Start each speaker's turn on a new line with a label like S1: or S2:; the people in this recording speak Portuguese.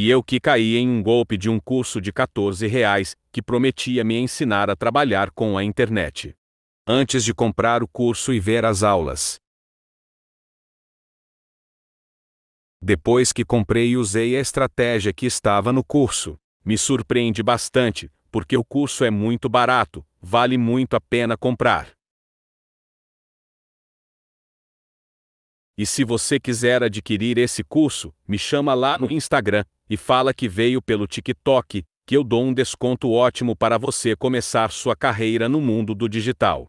S1: E eu que caí em um golpe de um curso de 14 reais, que prometia me ensinar a trabalhar com a internet. Antes de comprar o curso e ver as aulas. Depois que comprei e usei a estratégia que estava no curso, me surpreende bastante, porque o curso é muito barato, vale muito a pena comprar. E se você quiser adquirir esse curso, me chama lá no Instagram e fala que veio pelo TikTok, que eu dou um desconto ótimo para você começar sua carreira no mundo do digital.